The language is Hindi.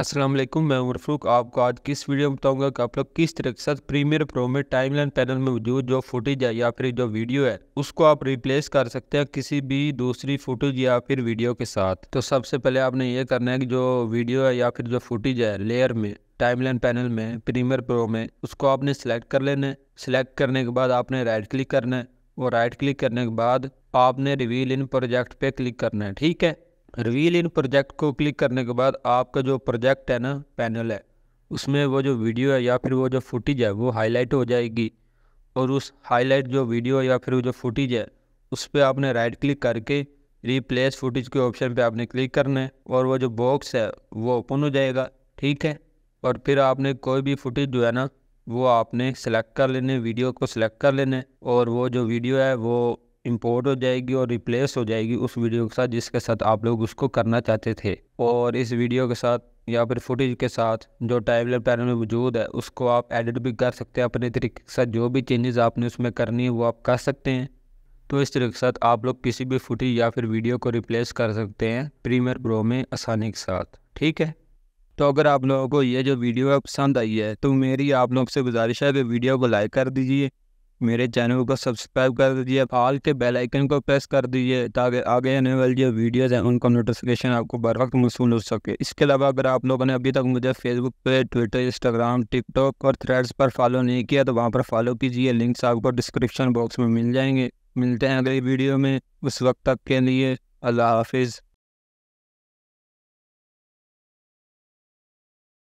अस्सलाम वालेकुम मैं उमर फरूक आपको आज किस वीडियो में बताऊंगा कि आप लोग किस तरह के साथ प्रीमियर प्रो में टाइमलाइन पैनल में मौजूद जो फुटेज है या फिर जो वीडियो है उसको आप रिप्लेस कर सकते हैं किसी भी दूसरी फुटेज या फिर वीडियो के साथ तो सबसे पहले आपने ये करना है कि जो वीडियो है या फिर जो फुटेज है लेयर में टाइमलाइन पैनल में प्रीमियर प्रो में उसको आपने सेलेक्ट कर लेना है सिलेक्ट करने के बाद आपने राइट क्लिक करना है और राइट क्लिक करने के बाद आपने रिवील इन प्रोजेक्ट पे क्लिक करना है ठीक है रिवील इन प्रोजेक्ट को क्लिक करने के बाद आपका जो प्रोजेक्ट है ना पैनल है उसमें वो जो वीडियो है या फिर वो जो फुटेज है वो हाईलाइट हो जाएगी और उस हाईलाइट जो वीडियो या फिर वो जो फुटेज है उस पर आपने राइट क्लिक करके रिप्लेस फुटेज के ऑप्शन पे आपने क्लिक करना है और वो जो बॉक्स है वो ओपन हो जाएगा ठीक है और फिर आपने कोई भी फुटेज जो है ना वो आपने सेलेक्ट कर लेने वीडियो को सिलेक्ट कर लेने और वो जो वीडियो है वो इम्पोर्ट हो जाएगी और रिप्लेस हो जाएगी उस वीडियो के साथ जिसके साथ आप लोग उसको करना चाहते थे और इस वीडियो के साथ या फिर फुटेज के साथ जो टाइम पैनल में मौजूद है उसको आप एडिट भी कर सकते हैं अपने तरीके के साथ जो भी चेंजेस आपने उसमें करनी है वो आप कर सकते हैं तो इस तरीके के साथ आप लोग किसी भी फुटेज या फिर वीडियो को रिप्लेस कर सकते हैं प्रीमियर प्रो में आसानी के साथ ठीक है तो अगर आप लोगों को ये जो वीडियो है पसंद आई है तो मेरी आप लोग से गुजारिश है कि वीडियो को लाइक कर दीजिए मेरे चैनल को सब्सक्राइब कर दीजिए ऑल के बेल आइकन को प्रेस कर दीजिए ताकि आगे आने वाली जो वीडियोज़ हैं उनका नोटिफिकेशन आपको बर वक्त मसूल हो सके इसके अलावा अगर आप लोगों ने अभी तक मुझे फेसबुक पे ट्विटर इंस्टाग्राम टिकटॉक और थ्रेड्स पर फॉलो नहीं किया तो वहाँ पर फॉलो कीजिए लिंक्स आपको डिस्क्रिप्शन बॉक्स में मिल जाएंगे मिलते हैं अगली वीडियो में उस वक्त तक के लिए अल्लाह हाफिज़